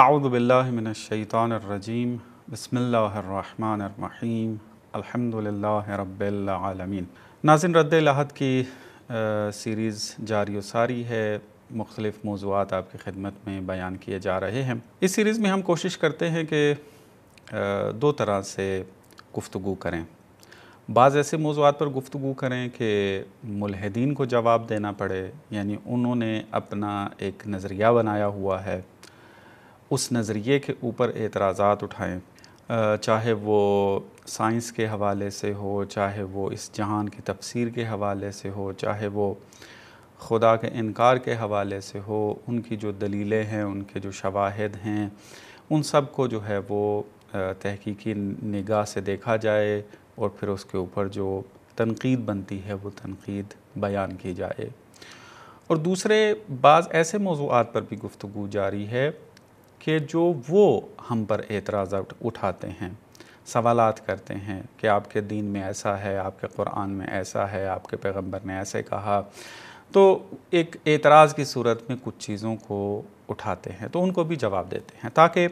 आउदबिल्लिमिनशैतानरजीम बसमीम अल्हम्दुलिल्लाह रब्बिलआलमीन नाजिन रद्द लाहत की आ, सीरीज़ जारी सारी है मुख्तलिफ़ मौजूद आपकी खिदमत में बयान किए जा रहे हैं इस सीरीज़ में हम कोशिश करते हैं कि uh, दो तरह से गुफ्तु करें बाज़ ऐसे मौजूद पर गुफ्तु करें कि मुलहदीन को जवाब देना पड़े यानी उन्होंने अपना एक नज़रिया बनाया हुआ है उस नज़रिए के ऊपर एतराज़ात उठाएँ चाहे वो साइंस के हवाले से हो चाहे वो इस जहान की तफसीर के हवाले से हो चाहे वो खुदा के इनकार के हवाले से हो उनकी जो दलीलें हैं उनके जो शवाहद हैं उन सब को जो है वो तहकीकी निगाह से देखा जाए और फिर उसके ऊपर जो तनकीद बनती है वो तनकीद बयान की जाए और दूसरे बाज़ ऐसे मौजूद पर भी गुफ्तु जारी है कि जो वो हम पर एतराज़ उठाते हैं सवालात करते हैं कि आपके दीन में ऐसा है आपके कुरान में ऐसा है आपके पैगंबर ने ऐसे कहा तो एक एतराज़ की सूरत में कुछ चीज़ों को उठाते हैं तो उनको भी जवाब देते हैं ताकि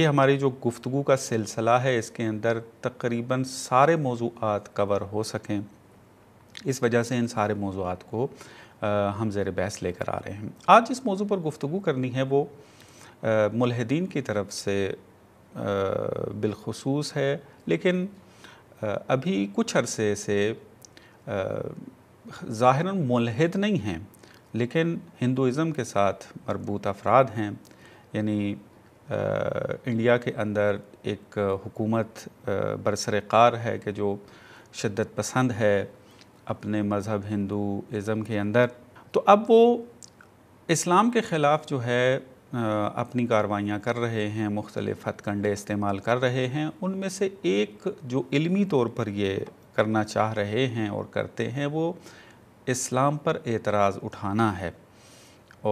ये हमारी जो गुफ्तु का सिलसिला है इसके अंदर तकरीबन सारे मौजूद कवर हो सकें इस वजह से इन सारे मौजूद को हम ज़ेर बहस लेकर आ रहे हैं आज जिस मौजू पर गुफ्तु करनी है वो मुलहदीन की तरफ से बिलखसूस है लेकिन अभी कुछ अरसे से ज़ाहिर मुलहद नहीं हैं लेकिन हिंदुज़म के साथ मरबूत अफराद हैं यानी इंडिया के अंदर एक हुकूमत बरसरकार है कि जो शदत पसंद है अपने मज़हब हिंदुज़म के अंदर तो अब वो इस्लाम के ख़िलाफ़ जो है अपनी कार्रवाइयाँ कर रहे हैं मुख्तलिफ़ हथकंडे इस्तेमाल कर रहे हैं उनमें से एक जो इलमी तौर पर ये करना चाह रहे हैं और करते हैं वो इस्लाम पर एतराज़ उठाना है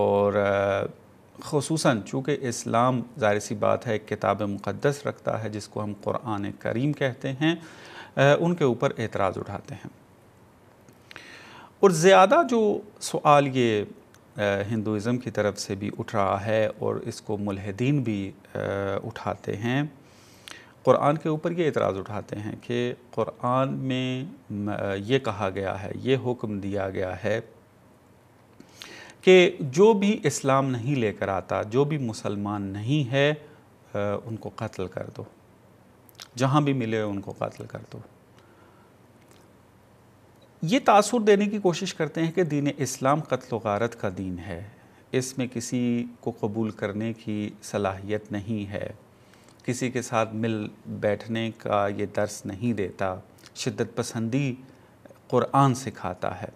और खसूस चूँकि इस्लाम ज़ाहिर सी बात है एक किताब मुक़दस रखता है जिसको हम क़ुरान करीम कहते हैं उनके ऊपर एतराज़ उठाते हैं और ज़्यादा जो सवाल ये हिंदुज़म की तरफ से भी उठ रहा है और इसको मुलहदीन भी उठाते हैं कुरान के ऊपर ये एतराज़ उठाते हैं कि कुरान में ये कहा गया है ये हुक्म दिया गया है कि जो भी इस्लाम नहीं लेकर आता जो भी मुसलमान नहीं है उनको कत्ल कर दो जहाँ भी मिले उनको कत्ल कर दो ये तासुर देने की कोशिश करते हैं कि दीन इस्लाम कत्ल गारत का दीन है इसमें किसी को कबूल करने की सलाहियत नहीं है किसी के साथ मिल बैठने का ये दर्स नहीं देता शिद्दत पसंदी क़ुरान सिखाता है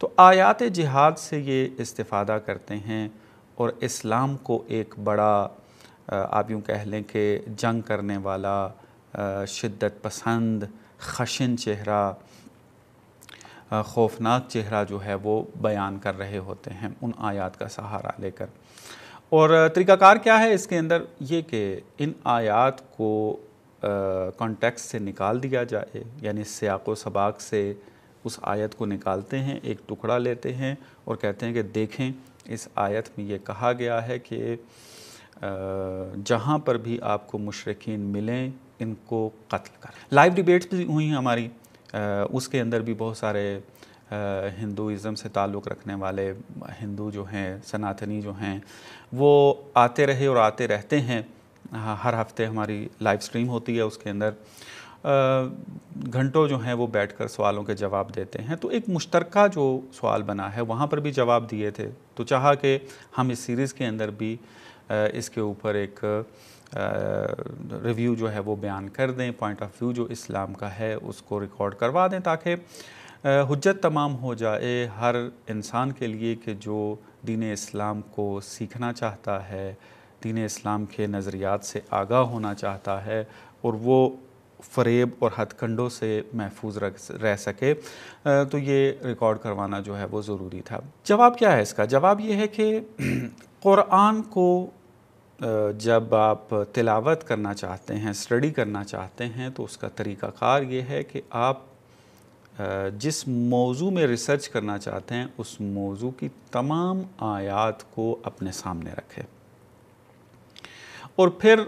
तो आयात जिहाद से ये इस्तादा करते हैं और इस्लाम को एक बड़ा आप यूँ कह लें कि जंग करने वाला शिद्दत पसंद खशन चेहरा खौफनाक चेहरा जो है वो बयान कर रहे होते हैं उन आयात का सहारा लेकर और तरीकाकार क्या है इसके अंदर ये कि इन आयात को कॉन्टेक्स से निकाल दिया जाए यानी सियाको सबाक से उस आयत को निकालते हैं एक टुकड़ा लेते हैं और कहते हैं कि देखें इस आयत में ये कहा गया है कि जहाँ पर भी आपको मुशरकिन मिलें इनको कत्ल करें लाइव डिबेट्स भी हुई हैं हमारी उसके अंदर भी बहुत सारे हिंदुज़म से ताल्लुक़ रखने वाले हिंदू जो हैं सनातनी जो हैं वो आते रहे और आते रहते हैं हाँ, हर हफ्ते हमारी लाइव स्ट्रीम होती है उसके अंदर घंटों जो हैं वो बैठकर सवालों के जवाब देते हैं तो एक मुश्तरका जो सवाल बना है वहाँ पर भी जवाब दिए थे तो चाहा कि हम इस सीरीज़ के अंदर भी इसके ऊपर एक रिव्यू जो है वो बयान कर दें पॉइंट ऑफ व्यू जो इस्लाम का है उसको रिकॉर्ड करवा दें ताकि हजत तमाम हो जाए हर इंसान के लिए कि जो दीन इस्लाम को सीखना चाहता है दीन इस्लाम के नज़रियात से आगाह होना चाहता है और वो फरेब और हथकंडों से महफूज रख रह सके तो ये रिकॉर्ड करवाना जो है वो ज़रूरी था जवाब क्या है इसका जवाब ये है कि क़ुरान को जब आप तिलावत करना चाहते हैं स्टडी करना चाहते हैं तो उसका तरीक़ाकार ये है कि आप जिस मौजू में रिसर्च करना चाहते हैं उस मौजू की तमाम आयात को अपने सामने रखें और फिर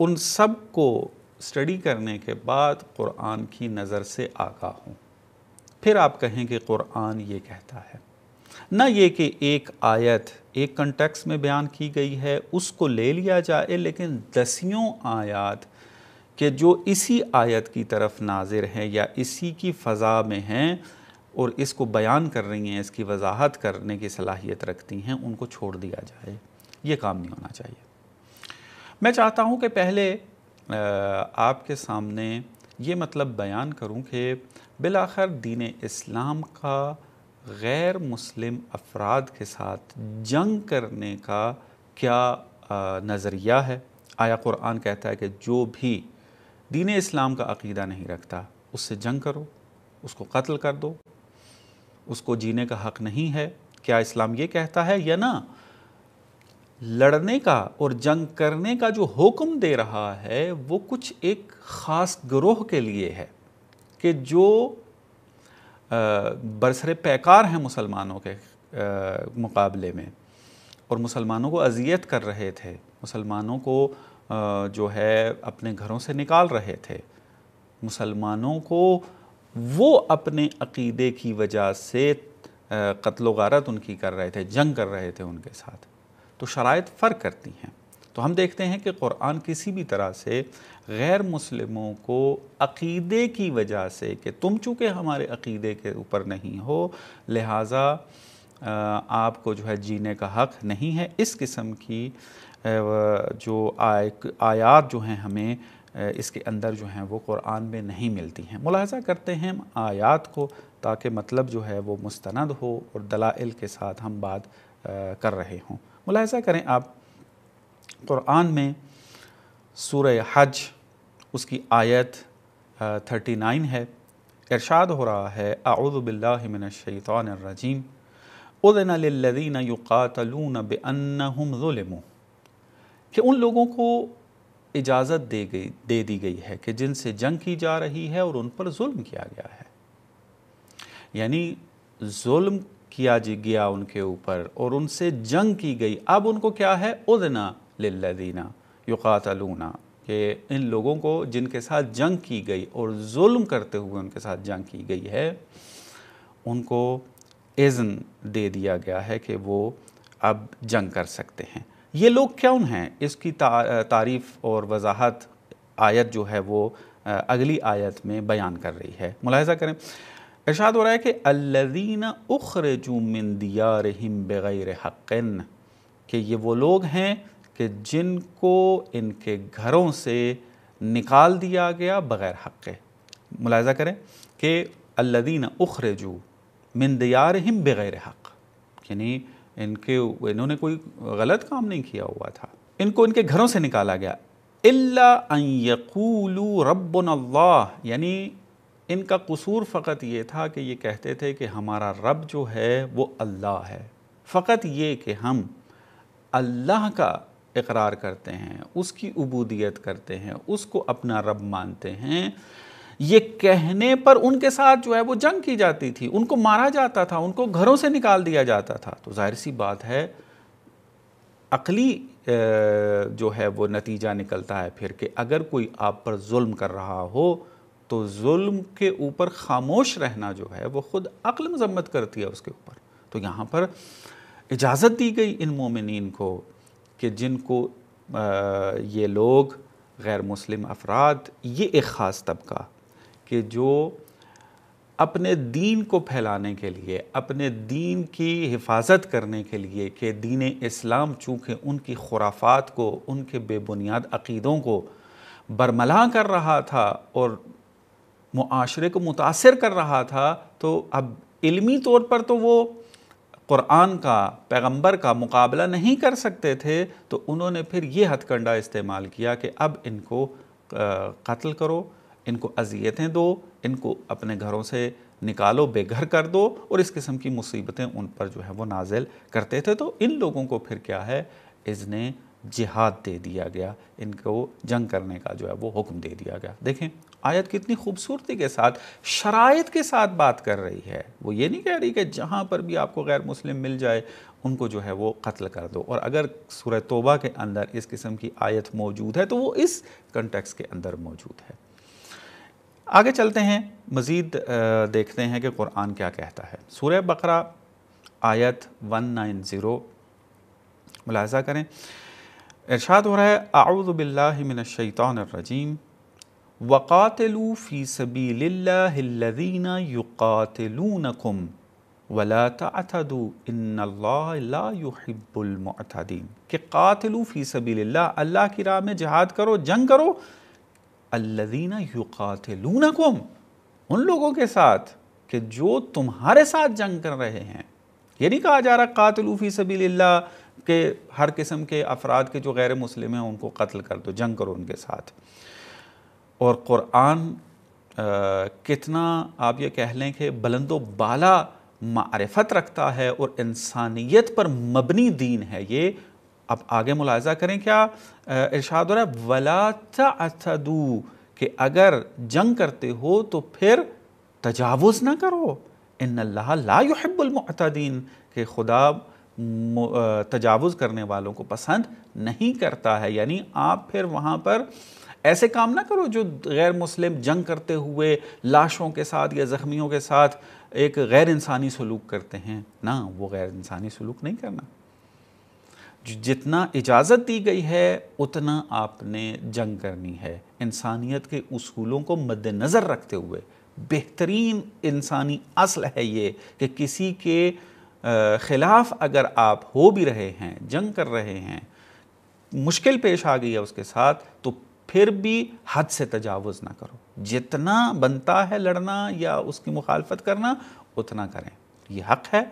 उन सब को स्टडी करने के बाद क़ुरान की नज़र से आगा हों फिर आप कहें कि क़ुरान ये कहता है न ये कि एक आयत एक कंटेक्स में बयान की गई है उसको ले लिया जाए लेकिन दसियों आयात के जो इसी आयत की तरफ नाजिर हैं या इसी की फ़ज़ा में हैं और इसको बयान कर रही हैं इसकी वजाहत करने की सलाहियत रखती हैं उनको छोड़ दिया जाए ये काम नहीं होना चाहिए मैं चाहता हूँ कि पहले आपके सामने ये मतलब बयान करूँ कि बिलाखर दीन इस्लाम का गैर मुस्लिम अफराद के साथ जंग करने का क्या नज़रिया है आया क़ुरान कहता है कि जो भी दीन इस्लाम का अकीदा नहीं रखता उससे जंग करो उसको कत्ल कर दो उसको जीने का हक़ नहीं है क्या इस्लाम ये कहता है या ना लड़ने का और जंग करने का जो हुक्म दे रहा है वो कुछ एक ख़ास ग्रोह के लिए है कि जो बरसरे पैकार हैं मुसलमानों के मुकाबले में और मुसलमानों को अजियत कर रहे थे मुसलमानों को जो है अपने घरों से निकाल रहे थे मुसलमानों को वो अपने अकीदे की वजह से कत्लोगारत गारत उनकी कर रहे थे जंग कर रहे थे उनके साथ तो शराइ फ़र्क करती हैं तो हम देखते हैं कि कुरान किसी भी तरह से गैर मुस्लिमों को अकीदे की वजह से कि तुम चूँकि हमारे अकीदे के ऊपर नहीं हो लिहाजा आपको जो है जीने का हक नहीं है इस किस्म की जो आय आयात जो हैं हमें इसके अंदर जो हैं वो कुरान में नहीं मिलती हैं मुलाजा करते हैं हम आयात को ताकि मतलब जो है वो मुस्तनद हो और दलाइल के साथ हम बात कर रहे हों मुलाजा करें आप क़ुरान में सूर हज उसकी आयत थर्टी नाइन है इरशाद हो रहा है आउज़बिल्लिमिनशैतरजीम उदन लदीन युकातलून बम कि उन लोगों को इजाज़त दे गई दे दी गई है कि जिनसे जंग की जा रही है और उन पर जुल्म किया गया है यानी जुल्म किया गया उनके ऊपर और उनसे जंग की गई अब उनको क्या है उदना लदीना युकातलूना कि इन लोगों को जिनके साथ जंग की गई और जुल्म करते हुए उनके साथ जंग की गई है उनको इज़न दे दिया गया है कि वो अब जंग कर सकते हैं ये लोग क्यों हैं इसकी ता, तारीफ़ और वजाहत आयत जो है वो अगली आयत में बयान कर रही है मुलाहजा करें इर्शाद हो रहा है कि अल्लदीन उखरजू मिन दिया रहीम बग़ैर हक़न कि ये वो लोग हैं कि जिनको इनके घरों से निकाल दिया गया बग़ैर हक़ के मुलायजा करें कि अल्लदीन उखरजू मिनदयार हिम बग़ैर हक़ यानी इनके इन्होंने कोई गलत काम नहीं किया हुआ था इनको इनके घरों से निकाला गया यकूलू रब्बन अल्लाह यानी इनका कसूर फ़कत ये था कि ये कहते थे कि हमारा रब जो है वो अल्लाह है फ़कत ये कि हम अल्लाह का इकरार करते हैं उसकी उबूदियत करते हैं उसको अपना रब मानते हैं ये कहने पर उनके साथ जो है वो जंग की जाती थी उनको मारा जाता था उनको घरों से निकाल दिया जाता था तो जाहिर सी बात है अकली जो है वो नतीजा निकलता है फिर कि अगर कोई आप पर जुल्म कर रहा हो तो जुल्म के ऊपर खामोश रहना जो है वो ख़ुद अकल मजम्मत करती है उसके ऊपर तो यहाँ पर इजाज़त दी गई इन मोमिन को कि जिनको ये लोग गैर मुस्लिम अफराद ये एक ख़ास तबका कि जो अपने दीन को फैलाने के लिए अपने दीन की हिफाजत करने के लिए कि दीन इस्लाम चूँकि उनकी खुराफात को उनके बेबुनियाद अक़ीदों को बरमला कर रहा था और माशरे को मुतासर कर रहा था तो अब इलमी तौर पर तो वो कुरान का पैगंबर का मुकाबला नहीं कर सकते थे तो उन्होंने फिर ये हथकंडा इस्तेमाल किया कि अब इनको कत्ल करो इनको अजियतें दो इनको अपने घरों से निकालो बेघर कर दो और इस किस्म की मुसीबतें उन पर जो है वो नाजिल करते थे तो इन लोगों को फिर क्या है इसने जिहाद दे दिया गया इनको जंग करने का जो है वो हुक्म दे दिया गया देखें आयत कितनी खूबसूरती के साथ शरात के साथ बात कर रही है वो ये नहीं कह रही कि जहाँ पर भी आपको गैर मुस्लिम मिल जाए उनको जो है वो कत्ल कर दो और अगर सूर तोबा के अंदर इस किस्म की आयत मौजूद है तो वो इस कंटेक्स के अंदर मौजूद है आगे चलते हैं मज़ीद देखते हैं कि कुरान क्या कहता है सूर्य बकरा आयत 190 मुलाजा करें इरशाद हो रहा है आउज़बिल्लिमिनशैतरजीम वक़ातलू फ़ी सबील्लादीन युकातलूनकुम वला तदू इन्लाहिब्बुलमतदीन कि कातलू फ़ी सबील्ला अल्लाह की राह में जिहाद करो जंग करो अल्लदीना युकातलूनकुम उन लोगों के साथ कि जो तुम्हारे साथ जंग कर रहे हैं ये नहीं कहा जा रहा कातलू फ़ी सबील्ला के हर किस्म के अफराद के जो गैर मुस्लिम हैं उनको कत्ल कर दो जंग करो उनके साथ और क़ुरान कितना आप ये कह लें कि बुलंद बाला मारफत रखता है और इंसानियत पर मबनी दीन है ये अब आगे मुलायजा करें क्या इर्शाद और रहा कि अगर जंग करते हो तो फिर तजावज़ ना करो इन अल्लाह लाहबुलमतदीन के खुदा तजावज़ करने वालों को पसंद नहीं करता है यानी आप फिर वहाँ पर ऐसे काम ना करो जो गैर मुस्लिम जंग करते हुए लाशों के साथ या ज़ख्मियों के साथ एक गैर इंसानी सलूक करते हैं ना वो गैर इंसानी सलूक नहीं करना जितना इजाज़त दी गई है उतना आपने जंग करनी है इंसानियत के असूलों को मद्दनज़र रखते हुए बेहतरीन इंसानी असल है ये कि किसी के ख़िलाफ़ अगर आप हो भी रहे हैं जंग कर रहे हैं मुश्किल पेश आ गई है उसके साथ तो फिर भी हद से तजावज़ ना करो जितना बनता है लड़ना या उसकी मुखालफत करना उतना करें ये हक है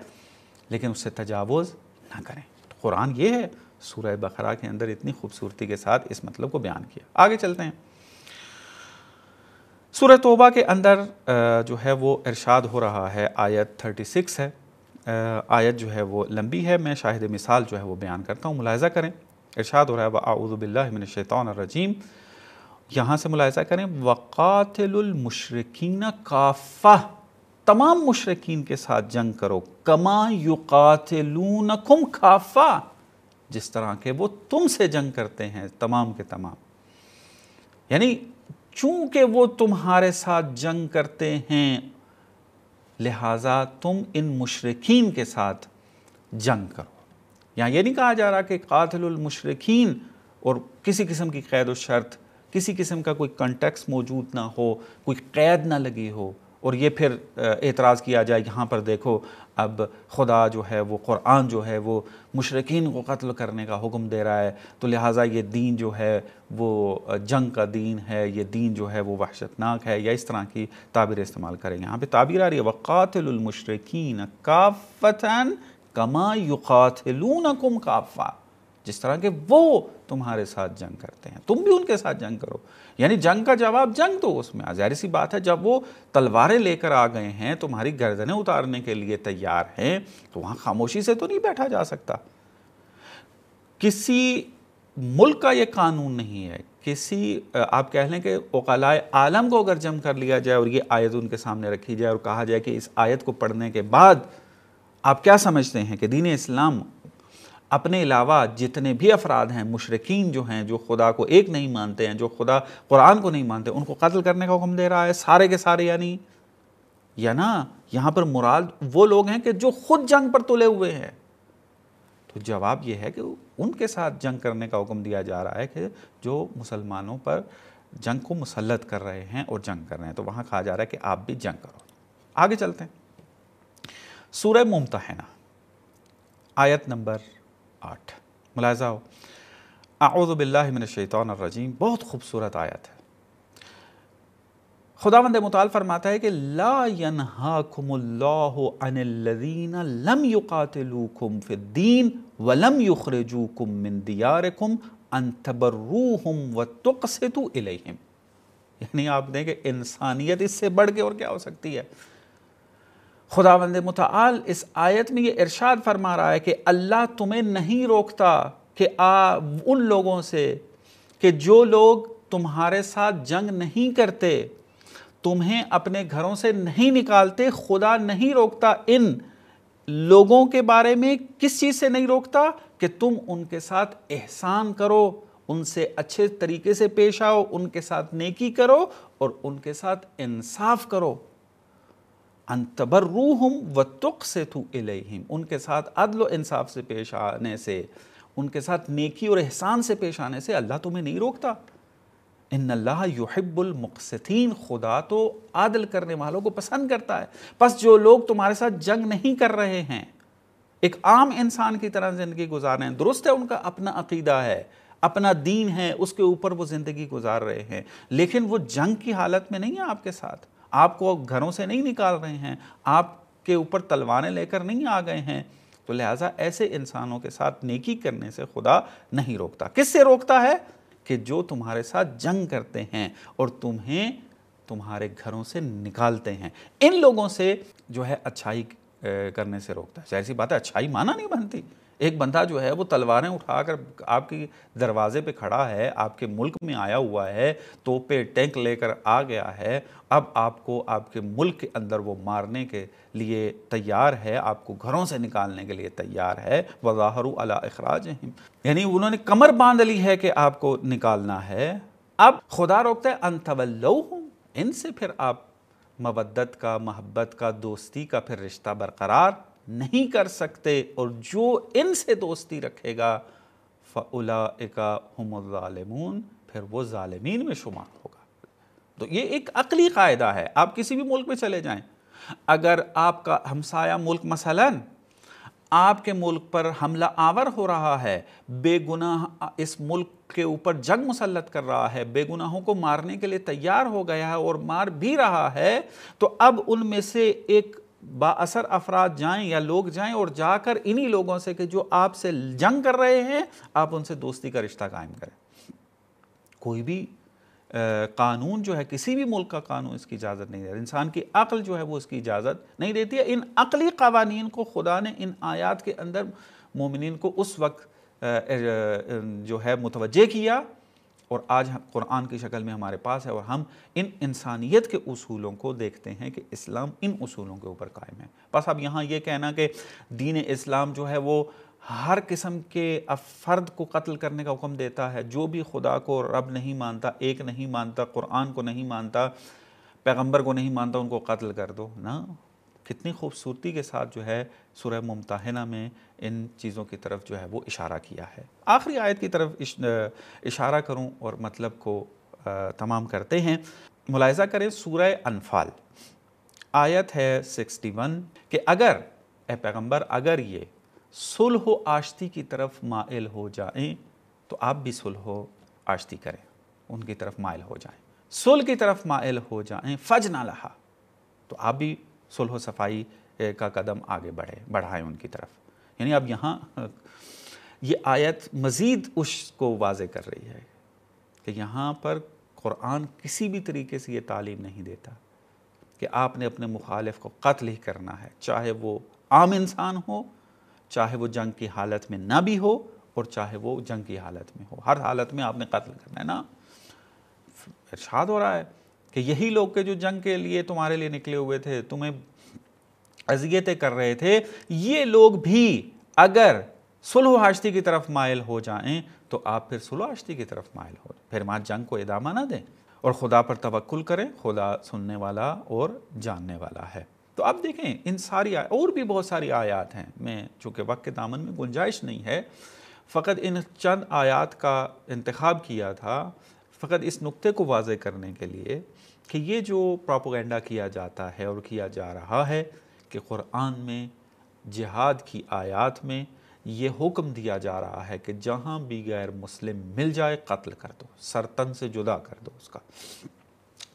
लेकिन उससे तजावज़ ना करें तो कुरान ये है सूरह बकरा के अंदर इतनी खूबसूरती के साथ इस मतलब को बयान किया आगे चलते हैं सूरह तोबा के अंदर जो है वो इरशाद हो रहा है आयत 36 है आयत जो है वो लंबी है मैं शाहिद मिसाल जो है वो बयान करता हूँ मुलायजा करें इरशाद हो रहा है वआउदबिल्लाशैतरजीम यहाँ से मुलायजा करें वक़ातलमशरकिन काफ़ा तमाम मशरकिन के साथ जंग करो कमा युकातलूनकुम काफ़ा जिस तरह के वो तुमसे जंग करते हैं तमाम के तमाम यानी चूंकि वो तुम्हारे साथ जंग करते हैं लिहाजा तुम इन मुशरकिन के साथ जंग करो यहाँ ये नहीं कहा जा रहा कि कातिलमशरकिन और किसी किस्म की कैद व शर्त किसी किस्म का कोई कंटेक्स मौजूद ना हो कोई कैद ना लगी हो और ये फिर एतराज़ किया जाए यहाँ पर देखो अब खुदा जो है वो कुरान जो है वो मुशरकिन को कत्ल करने का हुक्म दे रहा है तो लिहाजा ये दीन जो है वो जंग का दीन है ये दीन जो है वो वहशतनाक है या इस तरह की ताबीर इस्तेमाल करेंगे यहाँ पर ताबीर आ रही है वक़ातलमशरकिन काफ़ता कमा युकातलूनकुम काफ़ा जिस तरह के वो तुम्हारे साथ जंग करते हैं तुम भी उनके साथ जंग करो यानी जंग का जवाब जंग तो उसमें जाहिर सी बात है जब वो तलवारें लेकर आ गए हैं तुम्हारी गर्दनें उतारने के लिए तैयार हैं तो वहां खामोशी से तो नहीं बैठा जा सकता किसी मुल्क का ये कानून नहीं है किसी आप कह लें कि वकलाए आलम को अगर जम कर लिया जाए और ये आयत उनके सामने रखी जाए और कहा जाए कि इस आयत को पढ़ने के बाद आप क्या समझते हैं कि दीन इस्लाम अपने अलावा जितने भी अफराद हैं मुशरकिन जो हैं जो खुदा को एक नहीं मानते हैं जो खुदा कुरान को नहीं मानते उनको कत्ल करने का हुक्म दे रहा है सारे के सारे यानी या ना यहाँ पर मुराद वो लोग हैं कि जो खुद जंग पर तुले हुए हैं तो जवाब यह है कि उनके साथ जंग करने का हुक्म दिया जा रहा है कि जो मुसलमानों पर जंग को मुसलत कर रहे हैं और जंग कर रहे हैं तो वहाँ कहा जा रहा है कि आप भी जंग करो आगे चलते हैं सूर्य मुमतना आयत नंबर आठ मुलायजा हो आउज़बिल्लाशैतरजीम बहुत खूबसूरत आयत है खुदा मंद मताल फरमाता है कि ला यनहाकुमुल्लादीन लम युकातलूकुम फ़िद्दीन वलम युखरजूकुम मिन दियारकुम अन तबर्रूहम व तुक से तो इलेम यानी आप देखें इंसानियत इससे बढ़ के और क्या हो सकती है खुदा वंद मताल इस आयत में ये इरशाद फरमा रहा है कि अल्लाह तुम्हें नहीं रोकता कि आ उन लोगों से कि जो लोग तुम्हारे साथ जंग नहीं करते तुम्हें अपने घरों से नहीं निकालते खुदा नहीं रोकता इन लोगों के बारे में किस चीज़ से नहीं रोकता कि तुम उनके साथ एहसान करो उनसे अच्छे तरीके से पेश आओ उनके साथ नेकी करो और उनके साथ इंसाफ करो अनतबर्रूहम व तुक से इलेम उनके साथ अदल इंसाफ से पेश आने से उनके साथ नेकी और एहसान से पेश आने से अल्लाह तुम्हें नहीं रोकता इन अल्लाह युहिब्बुलमकसतीन खुदा तो आदल करने वालों को पसंद करता है बस जो लोग तुम्हारे साथ जंग नहीं कर रहे हैं एक आम इंसान की तरह ज़िंदगी गुजार रहे हैं दुरुस्त है उनका अपना अकीदा है अपना दीन है उसके ऊपर वो ज़िंदगी गुजार रहे हैं लेकिन वो जंग की हालत में नहीं है आपके साथ आपको घरों से नहीं निकाल रहे हैं आपके ऊपर तलवारें लेकर नहीं आ गए हैं तो लिहाजा ऐसे इंसानों के साथ नेकी करने से खुदा नहीं रोकता किससे रोकता है कि जो तुम्हारे साथ जंग करते हैं और तुम्हें तुम्हारे घरों से निकालते हैं इन लोगों से जो है अच्छाई करने से रोकता है जैसी बात है अच्छाई माना नहीं बनती एक बंदा जो है वो तलवारें उठाकर आपके दरवाजे पे खड़ा है आपके मुल्क में आया हुआ है तो पे टैंक लेकर आ गया है अब आपको आपके मुल्क के अंदर वो मारने के लिए तैयार है आपको घरों से निकालने के लिए तैयार है वजाहर अला अखराज यानी उन्होंने कमर बांध ली है कि आपको निकालना है अब खुदा रोकते है अनतवल्लो इनसे फिर आप मवदत का मोहब्बत का दोस्ती का फिर रिश्ता बरकरार नहीं कर सकते और जो इनसे दोस्ती रखेगा फ़ला का फिर वो ालमीन में शुमार होगा तो ये एक अकली कायदा है आप किसी भी मुल्क में चले जाएं अगर आपका हमसाया मुल्क मसलन आपके मुल्क पर हमला आवर हो रहा है बेगुनाह इस मुल्क के ऊपर जंग मुसलत कर रहा है बेगुनाहों को मारने के लिए तैयार हो गया है और मार भी रहा है तो अब उनमें से एक बासर अफराद जाएं या लोग जाएं और जाकर इन्हीं लोगों से कि जो आपसे जंग कर रहे हैं आप उनसे दोस्ती का रिश्ता कायम करें कोई भी कानून जो है किसी भी मुल्क का कानून इसकी इजाज़त नहीं देता इंसान की अक्ल जो है वो इसकी इजाज़त नहीं देती है इन अकली कवानीन को खुदा ने इन आयात के अंदर मोमिन को उस वक्त जो है मुतवजह किया और आज कुरान की शक्ल में हमारे पास है और हम इन इंसानियत के उसूलों को देखते हैं कि इस्लाम इन उसूलों के ऊपर कायम है बस अब यहाँ ये कहना कि दीन इस्लाम जो है वो हर किस्म के फ़र्द को कत्ल करने का हुक्म देता है जो भी खुदा को रब नहीं मानता एक नहीं मानता कुरान को नहीं मानता पैगंबर को नहीं मानता उनको कत्ल कर दो ना कितनी खूबसूरती के साथ जो है सुरह मुमताहना में इन चीज़ों की तरफ जो है वो इशारा किया है आखिरी आयत की तरफ इश, इशारा करूँ और मतलब को तमाम करते हैं मुलायजा करें सूरह अनफाल आयत है 61 कि अगर ए पैगम्बर अगर ये सुलह आश्ती की तरफ माइल हो जाएं तो आप भी सुलह आश्ती करें उनकी तरफ माइल हो जाएं सुल की तरफ माइल हो जाएं फज ना लहा तो आप भी सुलह सफाई का कदम आगे बढ़े बढ़ाएं उनकी तरफ यानी अब यहाँ ये आयत मज़ीद उसको वाज कर रही है कि यहाँ पर क़ुरान किसी भी तरीके से ये तालीम नहीं देता कि आपने अपने मुखालफ को कत्ल ही करना है चाहे वो आम इंसान हो चाहे वो जंग की हालत में ना भी हो और चाहे वो जंग की हालत में हो हर हालत में आपने कत्ल करना है ना इर्शाद हो रहा है कि यही लोग के जो जंग के लिए तुम्हारे लिए निकले हुए थे तुम्हें अजियतें कर रहे थे ये लोग भी अगर आश्ती की तरफ मायल हो जाएं तो आप फिर आश्ती की तरफ मायल हो फिर मां जंग को इदामा ना दें और खुदा पर तवक्ल करें खुदा सुनने वाला और जानने वाला है तो आप देखें इन सारी और भी बहुत सारी आयात हैं मैं चूँकि वक्त के दामन में गुंजाइश नहीं है फ़कत इन चंद आयात का इंतखब किया था फ़कत इस नुक्ते को वाज करने के लिए कि ये जो प्रोपोगंडा किया जाता है और किया जा रहा है कि क़ुरान में जिहाद की आयत में ये हुक्म दिया जा रहा है कि जहाँ भी गैर मुस्लिम मिल जाए कत्ल कर दो सरतन से जुदा कर दो उसका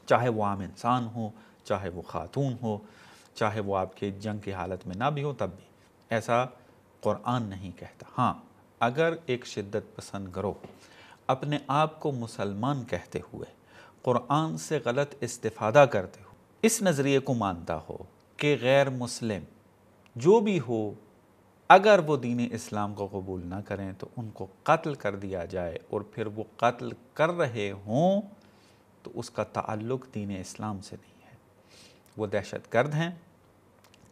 चाहे वो आम इंसान हो चाहे वो ख़ातून हो चाहे वो आपके जंग की हालत में ना भी हो तब भी ऐसा क़ुरान नहीं कहता हाँ अगर एक शिद्दत पसंद करो अपने आप को मुसलमान कहते हुए क़ुरान से गलत इस्तादा करते हो इस नज़रिए को मानता हो कि गैर मुस्लिम जो भी हो अगर वो दीन इस्लाम को कबूल ना करें तो उनको कत्ल कर दिया जाए और फिर वो कत्ल कर रहे हों तो उसका ताल्लुक दीन इस्लाम से नहीं है वो दहशत गर्द हैं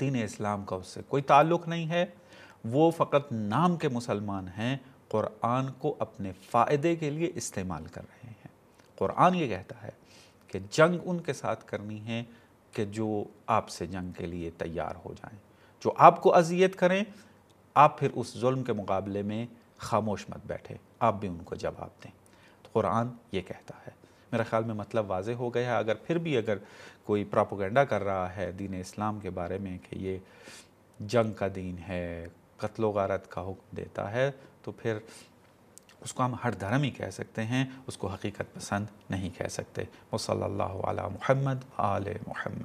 दीन इस्लाम का उससे कोई ताल्लुक नहीं है वो फ़कत नाम के मुसलमान हैं क़ुरान को अपने फ़ायदे के लिए इस्तेमाल कर रहे हैं कुरान ये कहता है कि जंग उनके साथ करनी है कि जो आपसे जंग के लिए तैयार हो जाएं जो आपको अजियत करें आप फिर उस जुल्म के मुकाबले में खामोश मत बैठे आप भी उनको जवाब दें तो कुरान ये कहता है मेरा ख्याल में मतलब वाज हो गया अगर फिर भी अगर कोई प्रापोगंडा कर रहा है दीन इस्लाम के बारे में कि ये जंग का दीन है कत्लो गारत का हुक्म देता है तो फिर उसको हम हर धर्म ही कह सकते हैं उसको हकीकत पसंद नहीं कह सकते वो सल्ला महमद आल महमद